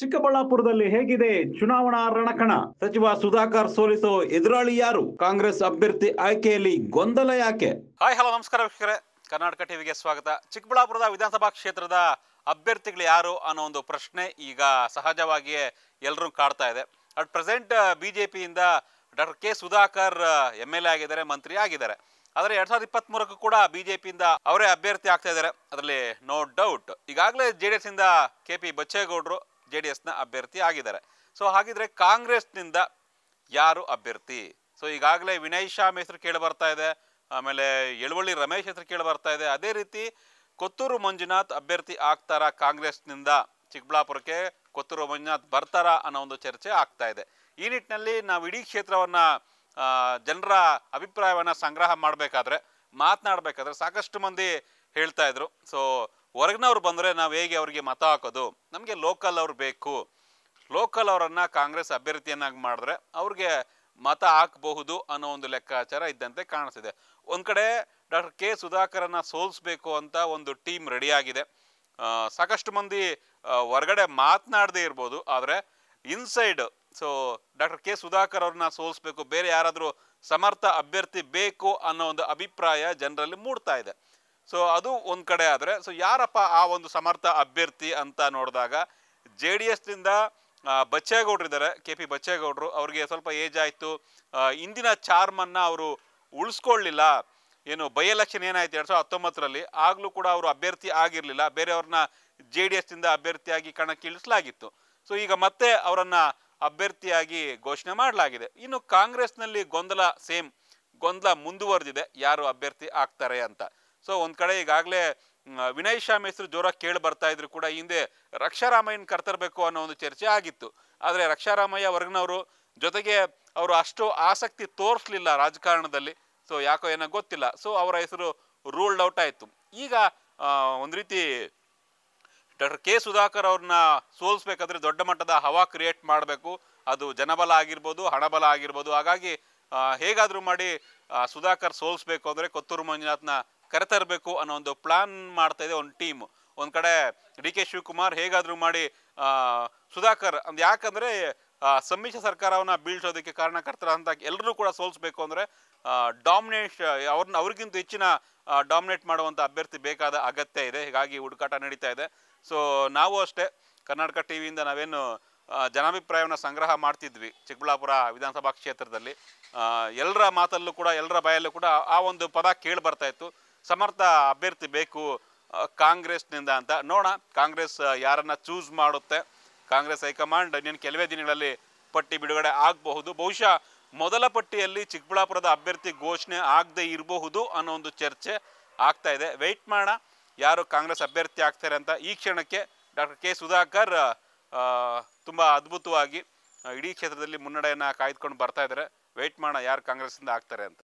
ಚಿಕ್ಕಬಳ್ಳಾಪುರದಲ್ಲಿ ಹೇಗಿದೆ ಚುನಾವಣಾ ರಣಕಣ ಸಚಿವ ಸುಧಾಕರ್ ಸೋಲಿಸೋ ಎದುರಾಳಿ ಯಾರು ಕಾಂಗ್ರೆಸ್ ಅಭ್ಯರ್ಥಿ ಆಯ್ಕೆಯಲ್ಲಿ ಗೊಂದಲ ಯಾಕೆ ಹಾಯ್ ಹಲೋ ನಮಸ್ಕಾರ ವೀಕ್ಷಕರೇ ಕರ್ನಾಟಕ ಟಿವಿಗೆ ಸ್ವಾಗತ ಚಿಕ್ಕಬಳ್ಳಾಪುರದ ವಿಧಾನಸಭಾ ಕ್ಷೇತ್ರದ ಅಭ್ಯರ್ಥಿಗಳು ಯಾರು ಅನ್ನೋ ಒಂದು ಪ್ರಶ್ನೆ ಈಗ ಸಹಜವಾಗಿಯೇ ಎಲ್ಲರೂ ಕಾಡ್ತಾ ಇದೆ ಅಟ್ ಪ್ರೆಸೆಂಟ್ ಬಿಜೆಪಿಯಿಂದ ಜೆ doctor K Sudhakar M L A ಆಗಿದ್ದಾರೆ ಮಂತ್ರಿ ಆಗಿದ್ದಾರೆ ಆದರೆ ಎರಡ್ ಸಾವಿರದ ಮೂರಕ್ಕೂ ಕೂಡ ಬಿಜೆಪಿಯಿಂದ ಅವರೇ ಅಭ್ಯರ್ಥಿ ಆಗ್ತಾ ಇದ್ದಾರೆ ಅದರಲ್ಲಿ ನೋ ಡೌಟ್ ಈಗಾಗಲೇ ಜೆ ಡಿ ಎಸ್ ಇಂದ ಕೆ ಪಿ ಬಚ್ಚೇಗೌಡರು ಜೆ ಡಿ ಎಸ್ನ ಅಭ್ಯರ್ಥಿ ಆಗಿದ್ದಾರೆ ಸೊ ಹಾಗಿದ್ರೆ ಕಾಂಗ್ರೆಸ್ನಿಂದ ಯಾರು ಅಭ್ಯರ್ಥಿ ಸೊ ಈಗಾಗಲೇ ವಿನಯ್ ಶಾ ಹೆಸರು ಕೇಳಿ ಬರ್ತಾ ಇದೆ ಆಮೇಲೆ ಯಳುವಳ್ಳಿ ರಮೇಶ್ ಹೆಸರು ಕೇಳಿ ಬರ್ತಾ ಇದೆ ಅದೇ ರೀತಿ ಕೊತ್ತೂರು ಮಂಜುನಾಥ್ ಅಭ್ಯರ್ಥಿ ಆಗ್ತಾರಾ ಕಾಂಗ್ರೆಸ್ನಿಂದ ಚಿಕ್ಕಬಳ್ಳಾಪುರಕ್ಕೆ ಕೊತ್ತೂರು ಮಂಜುನಾಥ್ ಬರ್ತಾರಾ ಅನ್ನೋ ಒಂದು ಚರ್ಚೆ ಆಗ್ತಾ ಇದೆ ಈ ನಿಟ್ಟಿನಲ್ಲಿ ನಾವು ಇಡೀ ಕ್ಷೇತ್ರವನ್ನ ಜನರ ಅಭಿಪ್ರಾಯವನ್ನು ಸಂಗ್ರಹ ಮಾಡಬೇಕಾದ್ರೆ ಮಾತನಾಡಬೇಕಾದ್ರೆ ಸಾಕಷ್ಟು ಮಂದಿ ಹೇಳ್ತಾ ಇದ್ರು ಸೊ ಹೊರಗಿನವ್ರು ಬಂದರೆ ನಾವು ಹೇಗೆ ಅವ್ರಿಗೆ ಮತ ಹಾಕೋದು ನಮಗೆ ಲೋಕಲ್ ಅವ್ರು ಬೇಕು ಲೋಕಲ್ ಅವರನ್ನು ಕಾಂಗ್ರೆಸ್ ಅಭ್ಯರ್ಥಿಯನ್ನಾಗಿ ಮಾಡಿದ್ರೆ ಅವ್ರಿಗೆ ಮತ ಹಾಕಬಹುದು ಅನ್ನೋ ಒಂದು ಲೆಕ್ಕಾಚಾರ ಇದ್ದಂತೆ ಕಾಣಿಸ್ತಿದೆ ಒಂದು ಕಡೆ ಡಾಕ್ಟರ್ ಕೆ ಸುಧಾಕರನ್ನ ಸೋಲಿಸ್ಬೇಕು ಅಂತ ಒಂದು ಟೀಮ್ ರೆಡಿಯಾಗಿದೆ ಸಾಕಷ್ಟು ಮಂದಿ ಹೊರಗಡೆ ಮಾತನಾಡದೇ ಇರ್ಬೋದು ಆದರೆ inside so doctor K Sudhakar ಅವ್ರನ್ನ ಸೋಲಿಸ್ಬೇಕು ಬೇರೆ ಯಾರಾದರೂ ಸಮರ್ಥ ಅಭ್ಯರ್ಥಿ ಬೇಕು ಅನ್ನೋ ಒಂದು ಅಭಿಪ್ರಾಯ ಜನರಲ್ಲಿ ಮೂಡ್ತಾ ಇದೆ ಸೊ ಅದು ಒಂದು ಕಡೆ ಆದರೆ ಸೊ ಯಾರಪ್ಪ ಆ ಒಂದು ಸಮರ್ಥ ಅಭ್ಯರ್ಥಿ ಅಂತ ನೋಡಿದಾಗ ಜೆ ಡಿ ಎಸ್ನಿಂದ ಬಚ್ಚೇಗೌಡರಿದ್ದಾರೆ ಕೆ ಪಿ ಬಚ್ಚೇಗೌಡರು ಅವ್ರಿಗೆ ಸ್ವಲ್ಪ ಏಜ್ ಆಯಿತು ಇಂದಿನ ಚಾರ್ಮನ್ನು ಅವರು ಉಳಿಸ್ಕೊಳ್ಳಿಲ್ಲ ಏನು ಬೈ ಎಲೆಕ್ಷನ್ ಏನಾಯ್ತು ಎರಡು ಸಾವಿರದ ಹತ್ತೊಂಬತ್ತರಲ್ಲಿ ಆಗಲೂ ಕೂಡ ಅವರು ಅಭ್ಯರ್ಥಿ ಆಗಿರಲಿಲ್ಲ ಬೇರೆಯವ್ರನ್ನ ಜೆ ಡಿ ಎಸ್ನಿಂದ ಅಭ್ಯರ್ಥಿಯಾಗಿ ಕಣಕ್ಕಿಳಿಸ್ಲಾಗಿತ್ತು ಸೊ ಈಗ ಮತ್ತೆ ಅವರನ್ನು ಅಭ್ಯರ್ಥಿಯಾಗಿ ಘೋಷಣೆ ಮಾಡಲಾಗಿದೆ ಇನ್ನು ಕಾಂಗ್ರೆಸ್ನಲ್ಲಿ ಗೊಂದಲ ಸೇಮ್ ಗೊಂದಲ ಮುಂದುವರೆದಿದೆ ಯಾರು ಅಭ್ಯರ್ಥಿ ಆಗ್ತಾರೆ ಅಂತ ಸೊ ಒಂದು ಕಡೆ ಈಗಾಗಲೇ ವಿನಯ್ ಶಾಮ್ ಹೆಸರು ಜೋರಾಗಿ ಕೇಳಿ ಬರ್ತಾ ಇದ್ರು ಕೂಡ ಹಿಂದೆ ರಕ್ಷಾರಾಮಯ್ಯನ ಕರ್ತರಬೇಕು ಅನ್ನೋ ಒಂದು ಚರ್ಚೆ ಆಗಿತ್ತು ಆದರೆ ರಕ್ಷಾರಾಮಯ್ಯ ವರ್ಗನವರು ಜೊತೆಗೆ ಅವರು ಅಷ್ಟು ಆಸಕ್ತಿ ತೋರಿಸ್ಲಿಲ್ಲ ರಾಜಕಾರಣದಲ್ಲಿ ಸೊ ಯಾಕೋ ಏನೋ ಗೊತ್ತಿಲ್ಲ ಸೊ ಅವರ ಹೆಸರು ರೂಲ್ಡ್ ಔಟ್ ಆಯಿತು ಈಗ ಒಂದು ರೀತಿ ಡಾಕ್ಟರ್ ಕೆ ಸುಧಾಕರ್ ಅವ್ರನ್ನ ಸೋಲಿಸ್ಬೇಕಾದ್ರೆ ದೊಡ್ಡ ಮಟ್ಟದ ಹವಾ ಕ್ರಿಯೇಟ್ ಮಾಡಬೇಕು ಅದು ಜನಬಲ ಆಗಿರ್ಬೋದು ಹಣಬಲ ಆಗಿರ್ಬೋದು ಹಾಗಾಗಿ ಹೇಗಾದರೂ ಮಾಡಿ ಸುಧಾಕರ್ ಸೋಲಿಸ್ಬೇಕು ಅಂದರೆ ಕೊತ್ತೂರು ಮಂಜುನಾಥ್ನ ಕರೆತರಬೇಕು ಅನ್ನೋ ಒಂದು ಪ್ಲಾನ್ ಮಾಡ್ತಾ ಇದೆ ಒಂದು ಟೀಮ್ ಒಂದು ಕಡೆ ಡಿ ಕೆ ಶಿವಕುಮಾರ್ ಹೇಗಾದರೂ ಮಾಡಿ ಸುಧಾಕರ್ ಅಂದ್ರೆ ಯಾಕಂದ್ರೆ ಸಮ್ಮಿಶ್ರ ಸರ್ಕಾರವನ್ನ ಬೀಳ್ಸೋದಕ್ಕೆ ಕಾರಣಕರ್ತರ ಅಂತ ಎಲ್ಲರೂ ಕೂಡ ಸೋಲಿಸ್ಬೇಕು ಅಂದ್ರೆ ಡಾಮಿನೇಟ್ ಅವ್ರನ್ನ ಅವ್ರಿಗಿಂತ ಹೆಚ್ಚಿನ ಡಾಮಿನೇಟ್ ಮಾಡುವಂಥ ಅಭ್ಯರ್ಥಿ ಬೇಕಾದ ಅಗತ್ಯ ಇದೆ ಹೀಗಾಗಿ ಹುಡುಕಾಟ ನಡೀತಾ ಇದೆ ಸೊ ನಾವು ಅಷ್ಟೇ ಕರ್ನಾಟಕ ಟಿ ವಿಯಿಂದ ನಾವೇನು ಜನಾಭಿಪ್ರಾಯವನ್ನು ಸಂಗ್ರಹ ಮಾಡ್ತಿದ್ವಿ ಚಿಕ್ಕಬಳ್ಳಾಪುರ ವಿಧಾನಸಭಾ ಕ್ಷೇತ್ರದಲ್ಲಿ ಎಲ್ಲರ ಮಾತಲ್ಲೂ ಕೂಡ ಎಲ್ಲರ ಬಾಯಲ್ಲೂ ಕೂಡ ಆ ಒಂದು ಪದ ಕೇಳಿ ಬರ್ತಾ ಇತ್ತು ಸಮರ್ಥ ಅಭ್ಯರ್ಥಿ ಬೇಕು ಕಾಂಗ್ರೆಸ್ನಿಂದ ಅಂತ ನೋಡೋಣ ಕಾಂಗ್ರೆಸ್ ಯಾರನ್ನ ಚೂಸ್ ಮಾಡುತ್ತೆ ಕಾಂಗ್ರೆಸ್ ಹೈಕಮಾಂಡ್ ಇನ್ನೇನು ಕೆಲವೇ ದಿನಗಳಲ್ಲಿ ಪಟ್ಟಿ ಬಿಡುಗಡೆ ಆಗಬಹುದು ಬಹುಶಃ ಮೊದಲ ಪಟ್ಟಿಯಲ್ಲಿ ಚಿಕ್ಕಬಳ್ಳಾಪುರದ ಅಭ್ಯರ್ಥಿ ಘೋಷಣೆ ಆಗದೆ ಇರಬಹುದು ಅನ್ನೋ ಒಂದು ಚರ್ಚೆ ಆಗ್ತಾ ಇದೆ ವೆಯ್ಟ್ ಮಾಡೋಣ ಯಾರು ಕಾಂಗ್ರೆಸ್ ಅಭ್ಯರ್ಥಿ ಆಗ್ತಾರೆ ಅಂತ ಈ ಕ್ಷಣಕ್ಕೆ ಡಾಕ್ಟರ್ ಕೆ ಸುಧಾಕರ್ ತುಂಬ ಅದ್ಭುತವಾಗಿ ಇಡೀ ಕ್ಷೇತ್ರದಲ್ಲಿ ಮುನ್ನಡೆಯನ್ನು ಕಾಯ್ದುಕೊಂಡು ಬರ್ತಾ ಇದ್ದಾರೆ ವೆಯ್ಟ್ ಮಾಡೋಣ ಯಾರು ಕಾಂಗ್ರೆಸ್ಸಿಂದ ಆಗ್ತಾರೆ ಅಂತ